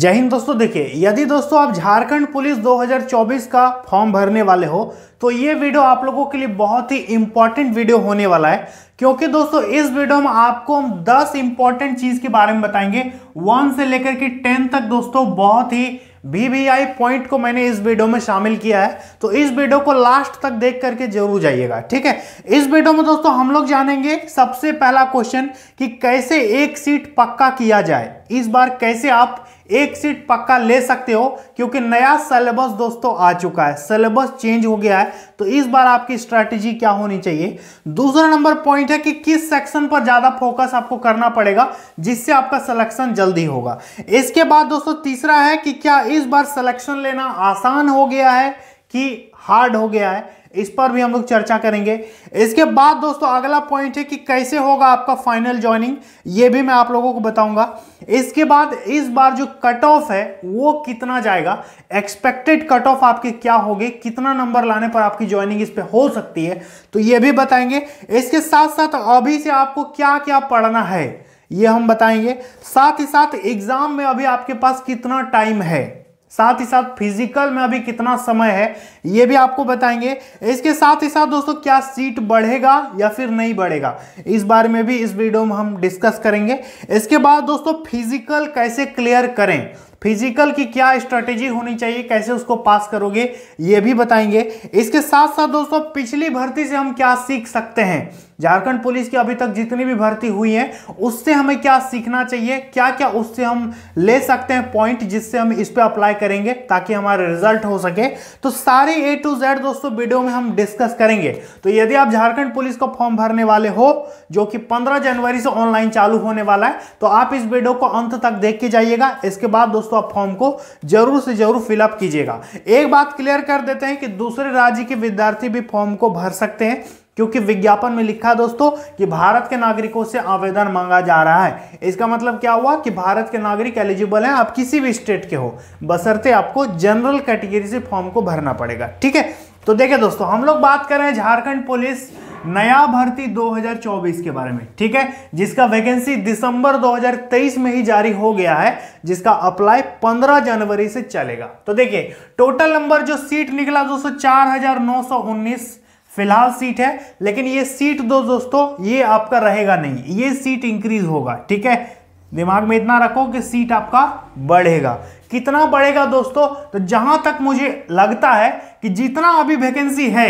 जय हिंद दोस्तों देखिए यदि दोस्तों आप झारखंड पुलिस 2024 का फॉर्म भरने वाले हो तो ये वीडियो आप लोगों के लिए बहुत ही इंपॉर्टेंट वीडियो होने वाला है क्योंकि दोस्तों इस वीडियो में आपको हम 10 इंपॉर्टेंट चीज के बारे में बताएंगे वन से लेकर के टेन तक दोस्तों बहुत ही वीवीआई पॉइंट को मैंने इस वीडियो में शामिल किया है तो इस वीडियो को लास्ट तक देख करके जरूर जाइएगा ठीक है इस वीडियो में दोस्तों हम लोग जानेंगे सबसे पहला क्वेश्चन कि कैसे एक सीट पक्का किया जाए इस बार कैसे आप एक सीट पक्का ले सकते हो क्योंकि नया सिलेबस दोस्तों आ चुका है सिलेबस चेंज हो गया है तो इस बार आपकी स्ट्रेटेजी क्या होनी चाहिए दूसरा नंबर पॉइंट है कि किस सेक्शन पर ज़्यादा फोकस आपको करना पड़ेगा जिससे आपका सिलेक्शन जल्दी होगा इसके बाद दोस्तों तीसरा है कि क्या इस बार सिलेक्शन लेना आसान हो गया है कि हार्ड हो गया है इस पर भी हम लोग चर्चा करेंगे इसके बाद दोस्तों अगला पॉइंट है कि कैसे होगा आपका फाइनल ज्वाइनिंग ये भी मैं आप लोगों को बताऊंगा इसके बाद इस बार जो कट ऑफ है वो कितना जाएगा एक्सपेक्टेड कट ऑफ आपके क्या होगी कितना नंबर लाने पर आपकी ज्वाइनिंग इस पर हो सकती है तो ये भी बताएंगे इसके साथ साथ अभी से आपको क्या क्या पढ़ना है ये हम बताएंगे साथ ही साथ एग्जाम में अभी आपके पास कितना टाइम है साथ ही साथ फिजिकल में अभी कितना समय है ये भी आपको बताएंगे इसके साथ ही साथ दोस्तों क्या सीट बढ़ेगा या फिर नहीं बढ़ेगा इस बारे में भी इस वीडियो में हम डिस्कस करेंगे इसके बाद दोस्तों फिजिकल कैसे क्लियर करें फिजिकल की क्या स्ट्रेटेजी होनी चाहिए कैसे उसको पास करोगे ये भी बताएंगे इसके साथ साथ दोस्तों पिछली भर्ती से हम क्या सीख सकते हैं झारखंड पुलिस की अभी तक जितनी भी भर्ती हुई है उससे हमें क्या सीखना चाहिए क्या क्या उससे हम ले सकते हैं पॉइंट जिससे हम इस पर अप्लाई करेंगे ताकि हमारा रिजल्ट हो सके तो सारे ए टू जेड दोस्तों वीडियो में हम डिस्कस करेंगे तो यदि आप झारखंड पुलिस का फॉर्म भरने वाले हो जो कि पंद्रह जनवरी से ऑनलाइन चालू होने वाला है तो आप इस वीडियो को अंत तक देख के जाइएगा इसके बाद दोस्तों आप फॉर्म को जरूर से जरूर फिलअप कीजिएगा एक बात क्लियर कर देते हैं कि दूसरे राज्य के विद्यार्थी भी फॉर्म को भर सकते हैं क्योंकि विज्ञापन में लिखा है दोस्तों कि भारत के नागरिकों से आवेदन मांगा जा रहा है इसका मतलब क्या हुआ कि भारत के नागरिक एलिजिबल हैं आप किसी भी स्टेट के हो बसरते आपको जनरल कैटेगरी से फॉर्म को भरना पड़ेगा ठीक है तो देखिए दोस्तों हम लोग बात कर रहे हैं झारखंड पुलिस नया भर्ती 2024 के बारे में ठीक है जिसका वैकेंसी दिसंबर 2023 में ही जारी हो गया है जिसका अप्लाई 15 जनवरी से चलेगा तो देखिए टोटल नंबर जो सीट निकला दोस्तों चार हजार नौ सौ उन्नीस फिलहाल सीट है लेकिन ये सीट दो दोस्तों ये आपका रहेगा नहीं ये सीट इंक्रीज होगा ठीक है दिमाग में इतना रखो कि सीट आपका बढ़ेगा कितना बढ़ेगा दोस्तों तो जहां तक मुझे लगता है कि जितना अभी वैकेंसी है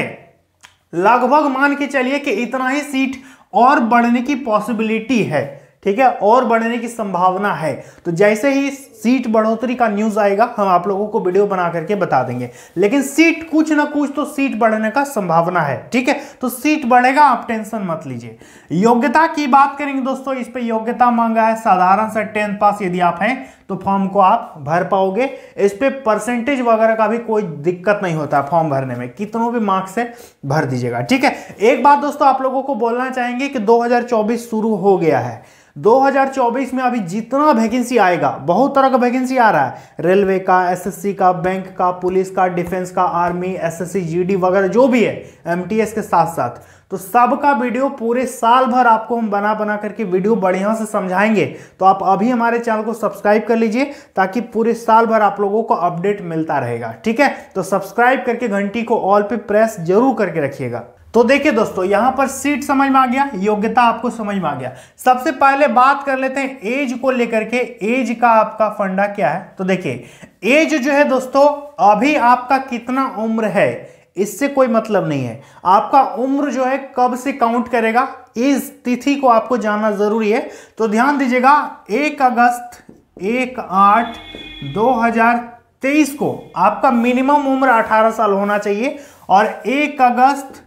लगभग मान के चलिए कि इतना ही सीट और बढ़ने की पॉसिबिलिटी है ठीक है और बढ़ने की संभावना है तो जैसे ही सीट बढ़ोतरी का न्यूज आएगा हम आप लोगों को वीडियो बना करके बता देंगे लेकिन सीट कुछ ना कुछ तो सीट बढ़ने का संभावना है ठीक है तो सीट बढ़ेगा आप टेंशन मत लीजिए योग्यता की बात करेंगे दोस्तों इस पर योग्यता मांगा है साधारण से टेंथ पास यदि आप हैं तो फॉर्म को आप भर पाओगे इस पर परसेंटेज वगैरह का भी कोई दिक्कत नहीं होता फॉर्म भरने में कितनों भी मार्क्स से भर दीजिएगा ठीक है एक बात दोस्तों आप लोगों को बोलना चाहेंगे कि 2024 शुरू हो गया है 2024 में अभी जितना वैकेंसी आएगा बहुत तरह का वैकेंसी आ रहा है रेलवे का एसएससी का बैंक का पुलिस का डिफेंस का आर्मी एसएससी जीडी वगैरह जो भी है एमटीएस के साथ साथ तो सब का वीडियो पूरे साल भर आपको हम बना बना करके वीडियो बढ़िया से समझाएंगे तो आप अभी हमारे चैनल को सब्सक्राइब कर लीजिए ताकि पूरे साल भर आप लोगों को अपडेट मिलता रहेगा ठीक है तो सब्सक्राइब करके घंटी को ऑल पे प्रेस जरूर करके रखिएगा तो देखिए दोस्तों यहां पर सीट समझ में आ गया योग्यता आपको समझ में आ गया सबसे पहले बात कर लेते हैं एज को लेकर के एज का आपका फंडा क्या है तो देखिए एज जो है दोस्तों अभी आपका कितना उम्र है इससे कोई मतलब नहीं है आपका उम्र जो है कब से काउंट करेगा इस तिथि को आपको जानना जरूरी है तो ध्यान दीजिएगा एक अगस्त एक आठ दो हजार तेईस को आपका मिनिमम उम्र 18 साल होना चाहिए और एक अगस्त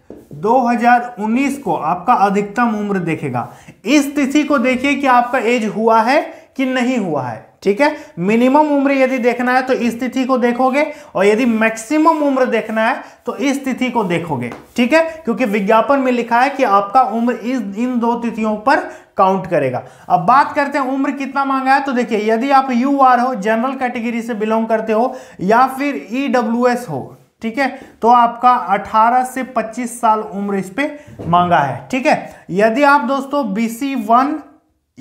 2019 को आपका अधिकतम उम्र देखेगा इस तिथि को देखिए कि आपका एज हुआ है कि नहीं हुआ है ठीक है मिनिमम उम्र यदि देखना है तो इस तिथि को देखोगे और यदि मैक्सिमम उम्र देखना है तो इस तिथि को देखोगे ठीक है क्योंकि विज्ञापन में लिखा है कि आपका उम्र इस इन दो तिथियों पर काउंट करेगा अब बात करते हैं उम्र कितना मांगा है तो देखिए यदि आप यू आर हो जनरल कैटेगरी से बिलोंग करते हो या फिर ई e हो ठीक है तो आपका 18 से 25 साल उम्र इस पे मांगा है ठीक है यदि आप दोस्तों बी सी वन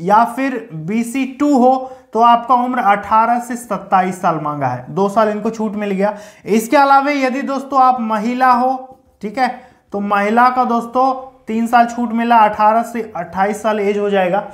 या फिर बी सी टू हो तो आपका उम्र 18 से 27 साल मांगा है दो साल इनको छूट मिल गया इसके अलावा यदि दोस्तों आप महिला हो ठीक है तो महिला का दोस्तों तीन साल छूट मिला 18 से 28 साल एज हो जाएगा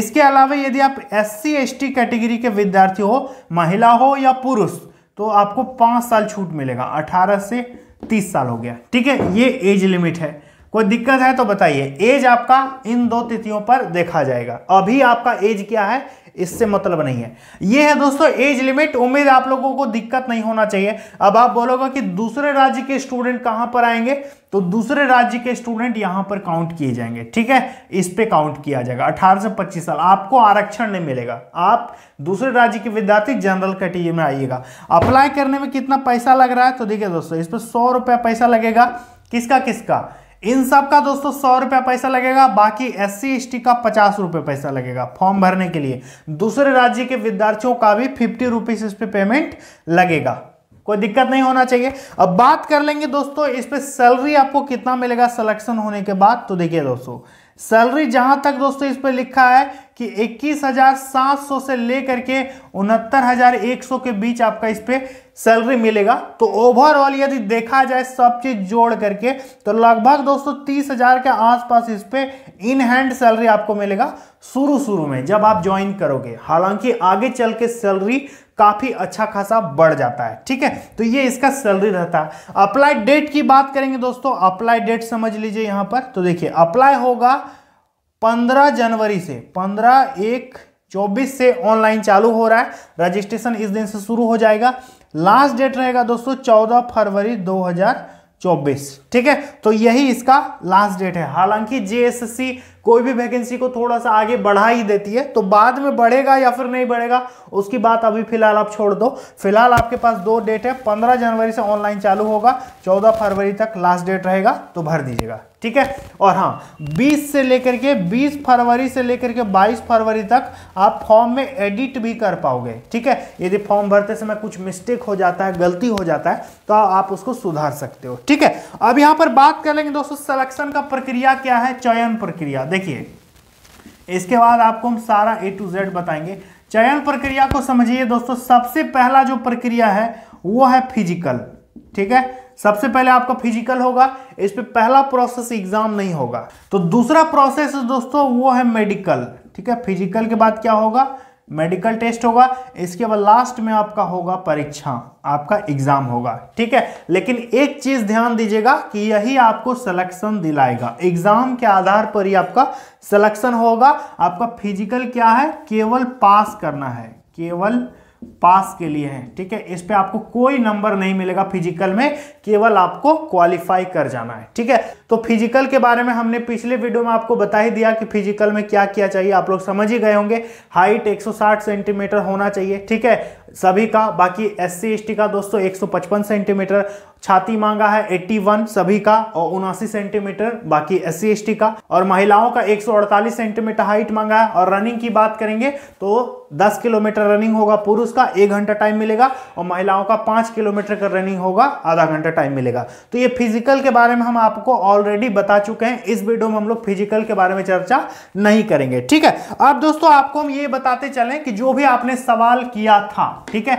इसके अलावा यदि आप एस सी कैटेगरी के विद्यार्थी हो महिला हो या पुरुष तो आपको पांच साल छूट मिलेगा अठारह से तीस साल हो गया ठीक है ये एज लिमिट है कोई दिक्कत है तो बताइए एज आपका इन दो तिथियों पर देखा जाएगा अभी आपका एज क्या है इससे मतलब नहीं है ये है दोस्तों एज लिमिट उम्मीद आप लोगों को दिक्कत नहीं होना चाहिए अब आप बोलोगे कि दूसरे राज्य के स्टूडेंट कहां पर आएंगे तो दूसरे राज्य के स्टूडेंट यहां पर काउंट किए जाएंगे ठीक है इस पे काउंट किया जाएगा 18 से 25 साल आपको आरक्षण नहीं मिलेगा आप दूसरे राज्य के विद्यार्थी जनरल कैटेगरी में आइएगा अप्लाई करने में कितना पैसा लग रहा है तो देखिए दोस्तों इस पर सौ रुपया पैसा लगेगा किसका किसका इन सब का दोस्तों सौ रुपया पैसा लगेगा बाकी एस सी का पचास रुपये पैसा लगेगा फॉर्म भरने के लिए दूसरे राज्य के विद्यार्थियों का भी फिफ्टी रुपीज इस पर पे पेमेंट लगेगा कोई दिक्कत नहीं होना चाहिए अब बात कर लेंगे दोस्तों इस पर सैलरी आपको कितना मिलेगा सिलेक्शन होने के बाद तो देखिए दोस्तों सैलरी जहां तक दोस्तों इस पर लिखा है कि 21,700 से लेकर के सौ के बीच आपका इस पर सैलरी मिलेगा तो ओवरऑल यदि देखा जाए सब चीज़ जोड़ करके तो लगभग दोस्तों तीस हज़ार के आसपास इस पर इन हैंड सैलरी आपको मिलेगा शुरू शुरू में जब आप ज्वाइन करोगे हालांकि आगे चल के सैलरी काफ़ी अच्छा खासा बढ़ जाता है ठीक है तो ये इसका सैलरी रहता है अप्लाई डेट की बात करेंगे दोस्तों अप्लाई डेट समझ लीजिए यहां पर तो देखिए अप्लाई होगा पंद्रह जनवरी से पंद्रह एक चौबीस से ऑनलाइन चालू हो रहा है रजिस्ट्रेशन इस दिन से शुरू हो जाएगा लास्ट डेट रहेगा दोस्तों चौदह फरवरी दो हजार चौबीस ठीक है तो यही इसका लास्ट डेट है हालांकि जेएससी कोई भी वैकेंसी को थोड़ा सा आगे बढ़ा ही देती है तो बाद में बढ़ेगा या फिर नहीं बढ़ेगा उसकी बात अभी फिलहाल आप छोड़ दो फिलहाल आपके पास दो डेट है पंद्रह जनवरी से ऑनलाइन चालू होगा चौदह फरवरी तक लास्ट डेट रहेगा तो भर दीजिएगा ठीक है और हाँ 20 से लेकर के 20 फरवरी से लेकर के 22 फरवरी तक आप फॉर्म में एडिट भी कर पाओगे ठीक है यदि फॉर्म भरते समय कुछ मिस्टेक हो जाता है गलती हो जाता है तो आप उसको सुधार सकते हो ठीक है अब यहां पर बात कर लेंगे दोस्तों सिलेक्शन का प्रक्रिया क्या है चयन प्रक्रिया देखिए इसके बाद आपको हम सारा ए टू जेड बताएंगे चयन प्रक्रिया को समझिए दोस्तों सबसे पहला जो प्रक्रिया है वो है फिजिकल ठीक है सबसे पहले आपका फिजिकल होगा इस पर पहला प्रोसेस एग्जाम नहीं होगा तो दूसरा प्रोसेस दोस्तों वो है मेडिकल ठीक है फिजिकल के बाद क्या होगा मेडिकल टेस्ट होगा इसके बाद लास्ट में आपका होगा परीक्षा आपका एग्जाम होगा ठीक है लेकिन एक चीज ध्यान दीजिएगा कि यही आपको सिलेक्शन दिलाएगा एग्जाम के आधार पर ही आपका सिलेक्शन होगा आपका फिजिकल क्या है केवल पास करना है केवल पास के लिए है ठीक है इस पे आपको कोई नंबर नहीं मिलेगा फिजिकल में केवल आपको क्वालिफाई कर जाना है ठीक है तो फिजिकल के बारे में हमने पिछले वीडियो में आपको बता ही दिया कि फिजिकल में क्या किया चाहिए आप लोग समझ ही गए होंगे हाइट 160 सेंटीमीटर होना चाहिए ठीक है सभी का बाकी एस सी का दोस्तों 155 सेंटीमीटर छाती मांगा है 81 सभी का और उनासी सेंटीमीटर बाकी एस सी का और महिलाओं का 148 सेंटीमीटर हाइट मांगा है और रनिंग की बात करेंगे तो 10 किलोमीटर रनिंग होगा पुरुष का एक घंटा टाइम मिलेगा और महिलाओं का पांच किलोमीटर का रनिंग होगा आधा घंटा टाइम मिलेगा तो ये फिजिकल के बारे में हम आपको ऑलरेडी बता चुके हैं इस वीडियो में हम लोग फिजिकल के बारे में चर्चा नहीं करेंगे ठीक है अब दोस्तों आपको हम ये बताते चलें कि जो भी आपने सवाल किया था ठीक है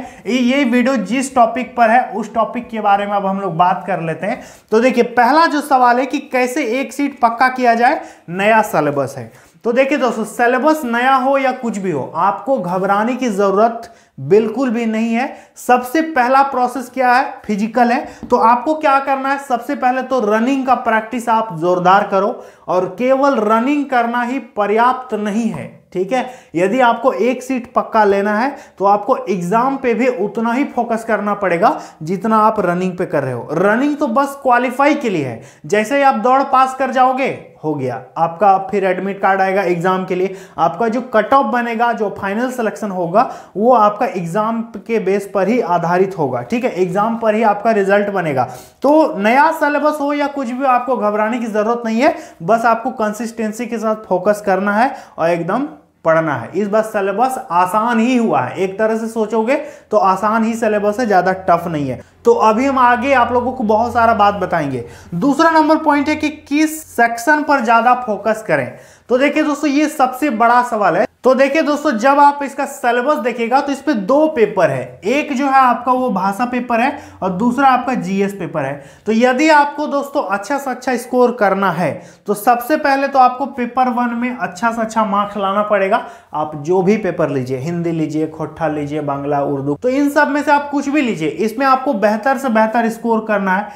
ये वीडियो जिस टॉपिक पर है उस टॉपिक के बारे में अब हम हम लोग बात कर लेते हैं तो देखिए पहला जो सवाल है कि कैसे एक सीट पक्का किया जाए नया सिलेबस है तो देखिए दोस्तों सिलेबस नया हो या कुछ भी हो आपको घबराने की ज़रूरत बिल्कुल भी नहीं है सबसे पहला प्रोसेस क्या है फिजिकल है तो आपको क्या करना है सबसे पहले तो रनिंग का प्रैक्टिस आप जोरदार करो और केवल रनिंग करना ही पर्याप्त नहीं है ठीक है यदि आपको एक सीट पक्का लेना है तो आपको एग्जाम पे भी उतना ही फोकस करना पड़ेगा जितना आप रनिंग पे कर रहे हो रनिंग तो बस क्वालिफाई के लिए है जैसे ही आप दौड़ पास कर जाओगे हो गया आपका फिर एडमिट कार्ड आएगा एग्जाम के लिए आपका जो कट ऑफ बनेगा जो फाइनल सिलेक्शन होगा वो आपका एग्जाम के बेस पर ही आधारित होगा ठीक है एग्जाम पर ही आपका रिजल्ट बनेगा तो नया सिलेबस हो या कुछ भी आपको घबराने की जरूरत नहीं है बस आपको कंसिस्टेंसी के साथ फोकस करना है और एकदम पढ़ना है इस बार सिलेबस आसान ही हुआ है एक तरह से सोचोगे तो आसान ही सिलेबस है ज़्यादा टफ नहीं है तो अभी हम आगे आप लोगों को बहुत सारा बात बताएंगे दूसरा नंबर पॉइंट है कि किस सेक्शन पर ज़्यादा फोकस करें तो देखिए दोस्तों ये सबसे बड़ा सवाल है तो देखिए दोस्तों जब आप इसका सिलेबस देखिएगा तो इस पर दो पेपर है एक जो है आपका वो भाषा पेपर है और दूसरा आपका जीएस पेपर है तो यदि आपको दोस्तों अच्छा से अच्छा स्कोर करना है तो सबसे पहले तो आपको पेपर वन में अच्छा से अच्छा मार्क्स लाना पड़ेगा आप जो भी पेपर लीजिए हिंदी लीजिए खोटा लीजिए बांग्ला उर्दू तो इन सब में से आप कुछ भी लीजिए इसमें आपको बेहतर से बेहतर स्कोर करना है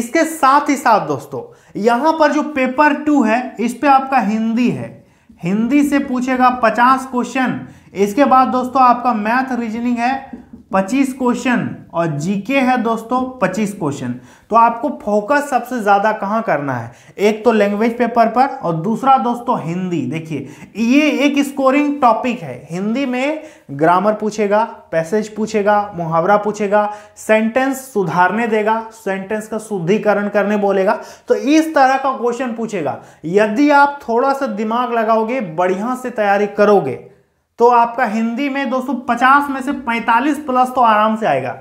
इसके साथ ही साथ दोस्तों यहां पर जो पेपर टू है इस पर आपका हिंदी है हिंदी से पूछेगा पचास क्वेश्चन इसके बाद दोस्तों आपका मैथ रीजनिंग है पच्चीस क्वेश्चन और जीके है दोस्तों पच्चीस क्वेश्चन तो आपको फोकस सबसे ज़्यादा कहाँ करना है एक तो लैंग्वेज पेपर पर और दूसरा दोस्तों हिंदी देखिए ये एक स्कोरिंग टॉपिक है हिंदी में ग्रामर पूछेगा पैसेज पूछेगा मुहावरा पूछेगा सेंटेंस सुधारने देगा सेंटेंस का शुद्धिकरण करने बोलेगा तो इस तरह का क्वेश्चन पूछेगा यदि आप थोड़ा सा दिमाग लगाओगे बढ़िया से तैयारी करोगे तो आपका हिंदी में पचास में से 45 प्लस तो आराम से आएगा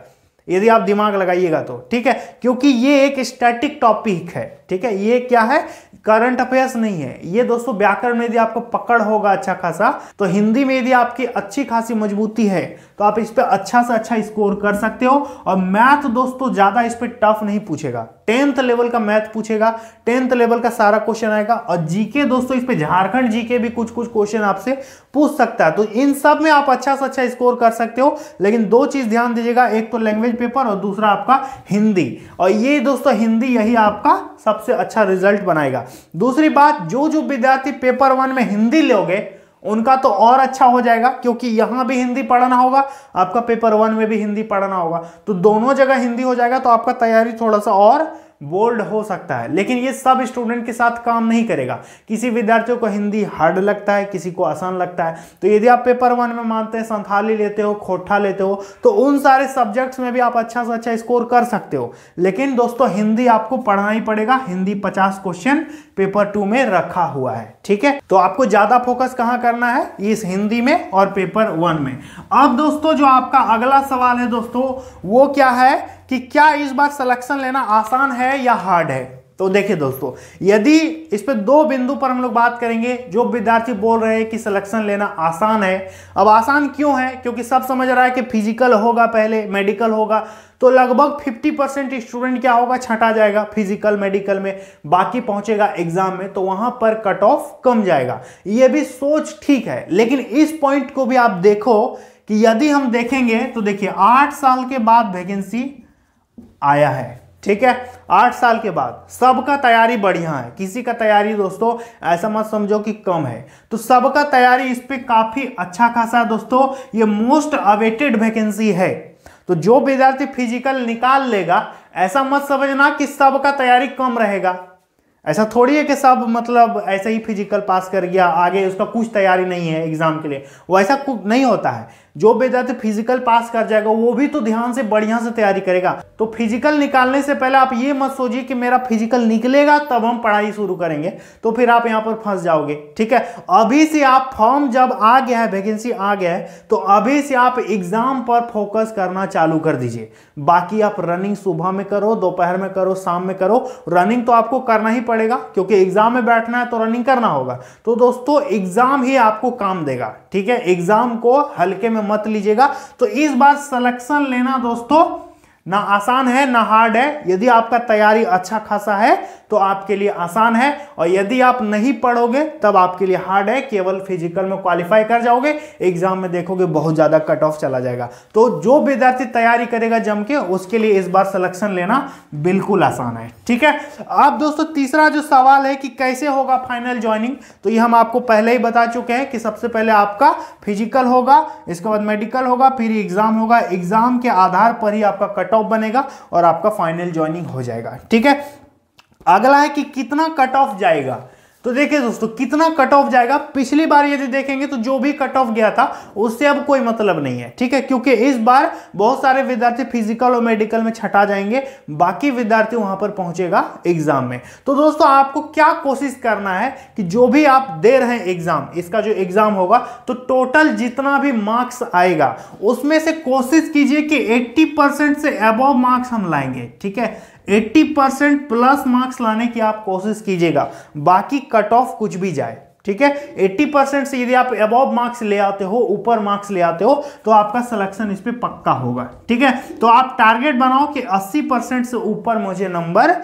यदि आप दिमाग लगाइएगा तो ठीक है क्योंकि ये एक स्टैटिक टॉपिक है ठीक है ये क्या है करंट अफेयर्स नहीं है ये दोस्तों व्याकरण में यदि आपको पकड़ होगा अच्छा खासा तो हिंदी में यदि आपकी अच्छी खासी मजबूती है तो आप इस पर अच्छा से अच्छा स्कोर कर सकते हो और मैथ दोस्तों ज्यादा इस पर टफ नहीं पूछेगा टेंथ लेवल का मैथ पूछेगा टेंथ लेवल का सारा क्वेश्चन आएगा और जीके दोस्तों इस पर झारखंड जीके भी कुछ कुछ क्वेश्चन आपसे पूछ सकता है तो इन सब में आप अच्छा से अच्छा स्कोर कर सकते हो लेकिन दो चीज ध्यान दीजिएगा एक तो लैंग्वेज पेपर और दूसरा आपका हिंदी और ये दोस्तों हिंदी यही आपका सब सबसे अच्छा रिजल्ट बनाएगा दूसरी बात जो जो विद्यार्थी पेपर वन में हिंदी लोगे उनका तो और अच्छा हो जाएगा क्योंकि यहां भी हिंदी पढ़ना होगा आपका पेपर वन में भी हिंदी पढ़ना होगा तो दोनों जगह हिंदी हो जाएगा तो आपका तैयारी थोड़ा सा और बोल्ड हो सकता है लेकिन ये सब स्टूडेंट के साथ काम नहीं करेगा किसी विद्यार्थियों को हिंदी हार्ड लगता है किसी को आसान लगता है तो यदि आप पेपर वन में मानते हैं संथाली लेते हो खोटा लेते हो तो उन सारे सब्जेक्ट्स में भी आप अच्छा से अच्छा स्कोर कर सकते हो लेकिन दोस्तों हिंदी आपको पढ़ना ही पड़ेगा हिंदी पचास क्वेश्चन पेपर टू में रखा हुआ है ठीक है तो आपको ज़्यादा फोकस कहाँ करना है इस हिंदी में और पेपर वन में अब दोस्तों जो आपका अगला सवाल है दोस्तों वो क्या है कि क्या इस बार सिलेक्शन लेना आसान है या हार्ड है तो देखिए दोस्तों यदि इस पर दो बिंदु पर हम लोग बात करेंगे जो विद्यार्थी बोल रहे हैं कि सिलेक्शन लेना आसान है अब आसान क्यों है क्योंकि सब समझ रहा है कि फिजिकल होगा पहले मेडिकल होगा तो लगभग 50 परसेंट स्टूडेंट क्या होगा छंटा जाएगा फिजिकल मेडिकल में बाकी पहुंचेगा एग्जाम में तो वहां पर कट ऑफ कम जाएगा ये भी सोच ठीक है लेकिन इस पॉइंट को भी आप देखो कि यदि हम देखेंगे तो देखिए आठ साल के बाद वैकेंसी आया है ठीक है आठ साल के बाद सबका तैयारी बढ़िया है किसी का तैयारी दोस्तों ऐसा मत समझो कि कम है तो सबका तैयारी इस पर काफ़ी अच्छा खासा है दोस्तों ये मोस्ट अवेटेड वैकेंसी है तो जो विद्यार्थी फिजिकल निकाल लेगा ऐसा मत समझना कि सबका तैयारी कम रहेगा ऐसा थोड़ी है कि सब मतलब ऐसे ही फिजिकल पास कर गया आगे उसका कुछ तैयारी नहीं है एग्जाम के लिए वो ऐसा कुछ नहीं होता है जो विद्यार्थी फिजिकल पास कर जाएगा वो भी तो ध्यान से बढ़िया से तैयारी करेगा तो फिजिकल निकालने से पहले आप ये मत सोचिए कि मेरा फिजिकल निकलेगा तब हम पढ़ाई शुरू करेंगे तो फिर आप यहाँ पर फंस जाओगे ठीक है अभी से आप फॉर्म जब आ गया है वैकेंसी आ गया है तो अभी से आप एग्जाम पर फोकस करना चालू कर दीजिए बाकी आप रनिंग सुबह में करो दोपहर में करो शाम में करो रनिंग तो आपको करना ही पड़ेगा क्योंकि एग्जाम में बैठना है तो रनिंग करना होगा तो दोस्तों एग्जाम ही आपको काम देगा ठीक है एग्जाम को हल्के में मत लीजिएगा तो इस बार सिलेक्शन लेना दोस्तों ना आसान है ना हार्ड है यदि आपका तैयारी अच्छा खासा है तो आपके लिए आसान है और यदि आप नहीं पढ़ोगे तब आपके लिए हार्ड है केवल फिजिकल में क्वालिफाई कर जाओगे एग्जाम में देखोगे बहुत ज़्यादा कट ऑफ चला जाएगा तो जो विद्यार्थी तैयारी करेगा जम के उसके लिए इस बार सिलेक्शन लेना बिल्कुल आसान है ठीक है अब दोस्तों तीसरा जो सवाल है कि कैसे होगा फाइनल ज्वाइनिंग तो ये हम आपको पहले ही बता चुके हैं कि सबसे पहले आपका फिजिकल होगा इसके बाद मेडिकल होगा फिर एग्जाम होगा एग्जाम के आधार पर ही आपका कट ऑफ बनेगा और आपका फाइनल ज्वाइनिंग हो जाएगा ठीक है अगला है कि कितना कट ऑफ जाएगा तो देखिए दोस्तों कितना कट ऑफ जाएगा पिछली बार यदि देखेंगे तो जो भी कट ऑफ गया था उससे अब कोई मतलब नहीं है ठीक है क्योंकि इस बार बहुत सारे विद्यार्थी फिजिकल और मेडिकल में छटा जाएंगे बाकी विद्यार्थी वहां पर पहुंचेगा एग्जाम में तो दोस्तों आपको क्या कोशिश करना है कि जो भी आप दे रहे हैं एग्जाम इसका जो एग्जाम होगा तो टोटल जितना भी मार्क्स आएगा उसमें से कोशिश कीजिए कि एट्टी से अबव मार्क्स हम लाएंगे ठीक है 80 परसेंट प्लस मार्क्स लाने की आप कोशिश कीजिएगा बाकी कट ऑफ कुछ भी जाए ठीक है 80 परसेंट से यदि आप अब मार्क्स ले आते हो ऊपर मार्क्स ले आते हो तो आपका सिलेक्शन इस पर पक्का होगा ठीक है तो आप टारगेट बनाओ कि 80 परसेंट से ऊपर मुझे नंबर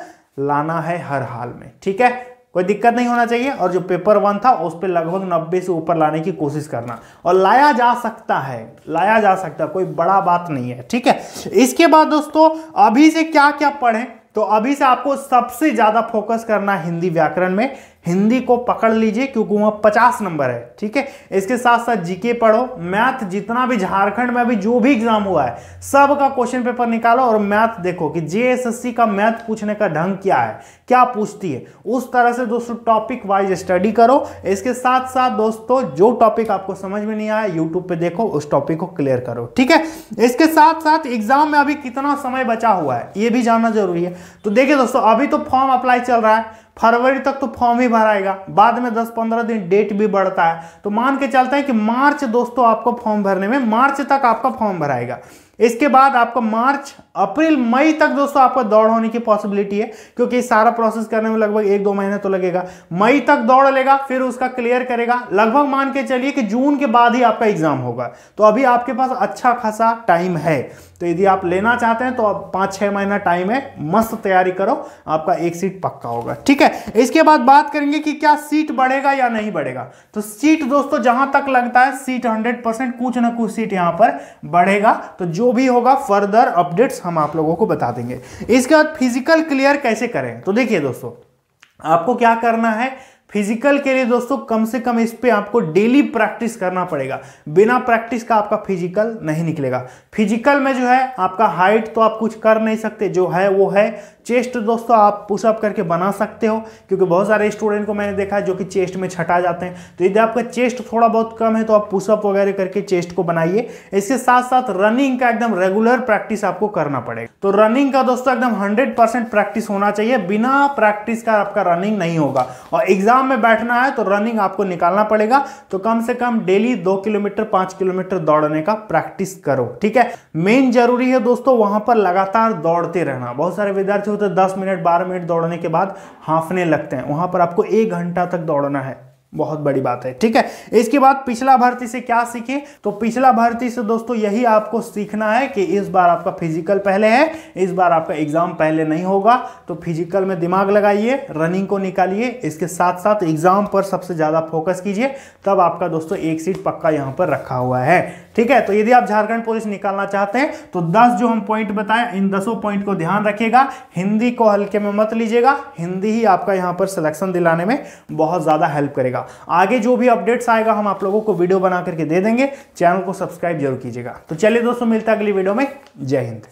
लाना है हर हाल में ठीक है कोई दिक्कत नहीं होना चाहिए और जो पेपर वन था उस पर लगभग नब्बे से ऊपर लाने की कोशिश करना और लाया जा सकता है लाया जा सकता है कोई बड़ा बात नहीं है ठीक है इसके बाद दोस्तों अभी से क्या क्या पढ़ें तो अभी से आपको सबसे ज़्यादा फोकस करना हिंदी व्याकरण में हिंदी को पकड़ लीजिए क्योंकि वहाँ पचास नंबर है ठीक है इसके साथ साथ जीके पढ़ो मैथ जितना भी झारखंड में अभी जो भी एग्जाम हुआ है सब का क्वेश्चन पेपर निकालो और मैथ देखो कि जेएसएससी का मैथ पूछने का ढंग क्या है क्या पूछती है उस तरह से दोस्तों टॉपिक वाइज स्टडी करो इसके साथ साथ दोस्तों जो टॉपिक आपको समझ में नहीं आया यूट्यूब पे देखो उस टॉपिक को क्लियर करो ठीक है इसके साथ साथ एग्जाम में अभी कितना समय बचा हुआ है ये भी जानना जरूरी है तो देखिए दोस्तों अभी तो फॉर्म अप्लाई चल रहा है फरवरी तक तो फॉर्म ही भराएगा बाद में दस पंद्रह दिन डेट भी बढ़ता है तो मान के चलते हैं कि मार्च दोस्तों आपको फॉर्म भरने में मार्च तक आपका फॉर्म भराएगा इसके बाद आपका मार्च अप्रैल मई तक दोस्तों आपका दौड़ होने की पॉसिबिलिटी है क्योंकि सारा प्रोसेस करने में लगभग एक दो महीने तो लगेगा मई तक दौड़ लेगा फिर उसका क्लियर करेगा लगभग मान के चलिए कि जून के बाद ही आपका एग्जाम होगा तो अभी आपके पास अच्छा खासा टाइम है तो यदि आप लेना चाहते हैं तो अब पांच छह महीना टाइम है मस्त तैयारी करो आपका एक सीट पक्का होगा ठीक है इसके बाद बात करेंगे कि क्या सीट बढ़ेगा या नहीं बढ़ेगा तो सीट दोस्तों जहां तक लगता है सीट हंड्रेड कुछ ना कुछ सीट यहां पर बढ़ेगा तो जो भी होगा फर्दर अपडेट्स हम आप लोगों को बता देंगे इसके बाद फिजिकल क्लियर कैसे करें तो देखिए दोस्तों आपको क्या करना है फिजिकल के लिए दोस्तों कम से कम इस पर आपको डेली प्रैक्टिस करना पड़ेगा बिना प्रैक्टिस का आपका फिजिकल नहीं निकलेगा फिजिकल में जो है आपका हाइट तो आप कुछ कर नहीं सकते जो है वो है चेस्ट दोस्तों आप पुशअप करके बना सकते हो क्योंकि बहुत सारे स्टूडेंट को मैंने देखा है जो कि चेस्ट में छटा जाते हैं तो यदि आपका चेस्ट थोड़ा बहुत कम है तो आप पुशअप वगैरह करके चेस्ट को बनाइए इसके साथ साथ रनिंग का एकदम रेगुलर प्रैक्टिस आपको करना पड़ेगा तो रनिंग का दोस्तों एकदम हंड्रेड प्रैक्टिस होना चाहिए बिना प्रैक्टिस का आपका रनिंग नहीं होगा और एग्जाम में बैठना है तो रनिंग आपको निकालना पड़ेगा तो कम से कम डेली दो किलोमीटर पांच किलोमीटर दौड़ने का प्रैक्टिस करो ठीक है मेन जरूरी है दोस्तों वहां पर लगातार दौड़ते रहना बहुत सारे विद्यार्थियों होता है दस मिनट बारह मिनट दौड़ने के बाद हाँफने लगते हैं वहाँ पर आपको एक घंटा तक दौड़ना है बहुत बड़ी बात है ठीक है इसके बाद पिछला भर्ती से क्या सीखे तो पिछला भर्ती से दोस्तों यही आपको सीखना है कि इस बार आपका फिजिकल पहले है इस बार आपका एग्जाम पहले नहीं होगा तो फिजिकल में दिमाग लगाइए रनिंग को निकालिए इसके साथ साथ एग्जाम पर सबसे ज्यादा फोकस कीजिए तब आपका दोस्तों एक सीट पक्का यहाँ पर रखा हुआ है ठीक है तो यदि आप झारखंड पुलिस निकालना चाहते हैं तो दस जो हम पॉइंट बताएं इन दसों पॉइंट को ध्यान रखिएगा हिंदी को हल्के में मत लीजिएगा हिंदी ही आपका यहाँ पर सिलेक्शन दिलाने में बहुत ज़्यादा हेल्प करेगा रहेगा आगे जो भी अपडेट्स आएगा हम आप लोगों को वीडियो बना करके दे देंगे चैनल को सब्सक्राइब जरूर कीजिएगा तो चलिए दोस्तों मिलता है अगली वीडियो में जय हिंद